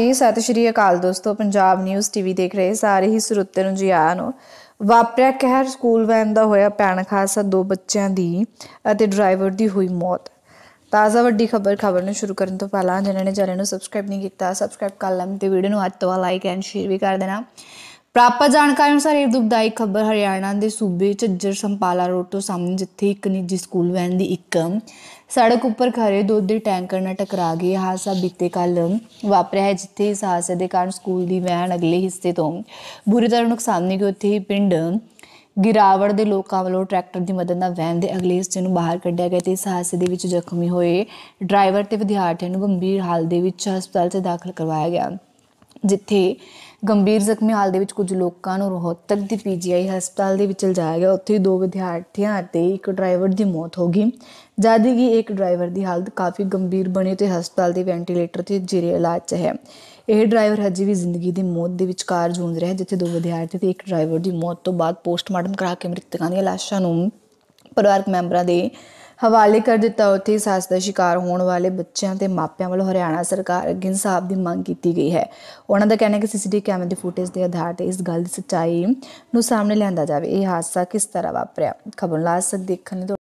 ਜੀ ਸਤਿ ਸ਼੍ਰੀ ਅਕਾਲ ਦੋਸਤੋ ਪੰਜਾਬ ਨਿਊਜ਼ ਟੀਵੀ ਦੇਖ ਰਹੇ ਸਾਰੇ ਹੀ ਸਰੋਤਿਆਂ ਨੂੰ ਜੀ ਆਇਆਂ ਨੂੰ ਵਾਪਰਿਆ ਕਹਿਰ ਸਕੂਲ ਵੈਨ ਦਾ ਹੋਇਆ ਪੈਣ ਖਾਸਾ ਦੋ ਬੱਚਿਆਂ ਦੀ ਅਤੇ ਡਰਾਈਵਰ ਦੀ ਹੋਈ ਮੌਤ ਤਾਜ਼ਾ ਵੱਡੀ ਖਬਰ ਖਬਰ ਨੂੰ ਸ਼ੁਰੂ ਕਰਨ ਤੋਂ ਪਹਿਲਾਂ ਜਿਨ੍ਹਾਂ ਨੇ ਚੈਨਲ ਨੂੰ ਸਬਸਕ੍ਰਾਈਬ ਨਹੀਂ ਕੀਤਾ ਸਬਸਕ੍ਰਾਈਬ ਕਰ ਲੈਣ ਤੇ ਵੀਡੀਓ ਨੂੰ ਅੱਜ ਤੋਂ ਲਾਈਕ ਐਂਡ ਸ਼ੇਅਰ ਵੀ ਕਰ ਦੇਣਾ ਪ੍ਰਾਪਤ ਜਾਣਕਾਰੀ ਅਨੁਸਾਰ ਇਹ ਦੁਖਦਾਈ ਖਬਰ ਹਰਿਆਣਾ ਦੇ ਸੂਬੇ ਝੱਜਰ ਸੰਪਾਲਾ ਰੋਡ ਤੋਂ ਸਾਹਮਣੇ ਜਿੱਥੇ ਇੱਕ ਨਿੱਜੀ ਸਕੂਲ ਵੈਨ ਦੀ ਇੱਕ ਸੜਕ ਉੱਪਰ ਖੜੇ ਦੁੱਧ ਦੇ ਟੈਂਕਰ ਨਾਲ ਟਕਰਾ ਗਈ ਹਾਦਸਾ ਬੀਤੇ ਕੱਲ ਵਾਪਰਿਆ ਹੈ ਜਿੱਥੇ ਇਸ ਹਾਦਸੇ ਦੇ ਕਾਰਨ ਸਕੂਲ ਦੀ ਵੈਨ ਅਗਲੇ ਹਿੱਸੇ ਤੋਂ ਬੁਰੀ ਤਰ੍ਹਾਂ ਨੁਕਸਾਨ ਗਈ ਉੱਥੇ ਹੀ ਪਿੰਡ ਗਿਰਾਵੜ ਦੇ ਲੋਕਾਂ ਵੱਲੋਂ ਟਰੈਕਟਰ ਦੀ ਮਦਦ ਨਾਲ ਵੈਨ ਦੇ ਅਗਲੇ ਹਿੱਸੇ ਨੂੰ ਬਾਹਰ ਕੱਢਿਆ ਗਿਆ ਤੇ ਇਸ ਹਾਦਸੇ ਦੇ ਵਿੱਚ ਜ਼ਖਮੀ ਹੋਏ ਡਰਾਈਵਰ ਤੇ ਵਿਦਿਆਰਥੀਆਂ ਨੂੰ ਗੰਭੀਰ ਹਾਲਤ ਦੇ ਵਿੱਚ ਹਸਪਤਾਲ 'ਚ ਦਾਖਲ ਕਰਵਾਇਆ ਗਿਆ ਜਿੱਥੇ ਗੰਭੀਰ ਜ਼ਖਮੀ ਹਾਲ ਦੇ ਵਿੱਚ ਕੁਝ ਲੋਕਾਂ ਨੂੰ ਰੋਹਤਕ ਦੇ ਪੀਜੀਆਈ ਹਸਪਤਾਲ ਦੇ ਵਿੱਚ ਲਿਜਾਇਆ ਗਿਆ ਉੱਥੇ ਦੋ ਵਿਦਿਆਰਥੀਆਂ ਅਤੇ ਇੱਕ ਡਰਾਈਵਰ ਦੀ ਮੌਤ ਹੋ ਗਈ ਜਦ ਕਿ ਇੱਕ ਡਰਾਈਵਰ ਦੀ ਹਾਲਤ ਕਾਫੀ ਗੰਭੀਰ ਬਣੀ ਤੇ ਹਸਪਤਾਲ ਦੇ ਵੈਂਟੀਲੇਟਰ ਤੇ ਜਿਰੇ ਇਲਾਜ 'ਚ ਹੈ ਇਹ ਡਰਾਈਵਰ ਹਜੇ ਵੀ ਜ਼ਿੰਦਗੀ ਦੀ ਮੌਤ ਦੇ ਵਿਚਕਾਰ ਜੂਝ ਰਿਹਾ ਜਿੱਥੇ ਦੋ ਵਿਦਿਆਰਥੀ ਤੇ ਇੱਕ ਡਰਾਈਵਰ ਦੀ ਮੌਤ ਤੋਂ ਬਾਅਦ ਪੋਸਟਮਾਰਟਮ ਕਰਾ ਕੇ ਮ੍ਰਿਤਕਾਂ ਦੀਆਂ ਲਾਸ਼ਾਂ ਨੂੰ ਪਰਿਵਾਰਕ ਮੈਂਬਰਾਂ ਦੇ ਹਵਾਲੇ ਕਰ ਦਿੱਤਾ ਉੱਥੇ ਇਸ ਦਾ ਸ਼ਿਕਾਰ ਹੋਣ ਵਾਲੇ ਬੱਚਿਆਂ ਤੇ ਮਾਪਿਆਂ ਵੱਲੋਂ ਹਰਿਆਣਾ ਸਰਕਾਰ ਅੱਗੇ ਇਨਸਾਫ ਦੀ ਮੰਗ ਕੀਤੀ ਗਈ ਹੈ ਉਹਨਾਂ ਦਾ ਕਹਿਣਾ ਹੈ ਕਿ ਸੀਸੀਟੀਵੀ ਕੈਮਰੇ ਦੀ ਫੁਟੇਜ ਦੇ ਆਧਾਰ ਤੇ ਇਸ ਗੱਲ ਦੀ ਸੱਚਾਈ ਨੂੰ ਸਾਹਮਣੇ ਲਿਆਂਦਾ ਜਾਵੇ ਇਹ ਹਾਦਸਾ ਕਿਸ ਤਰ੍ਹਾਂ ਵਾਪਰਿਆ ਖਬਰ ਲਾਸਕ ਦੇਖਣ ਲਈ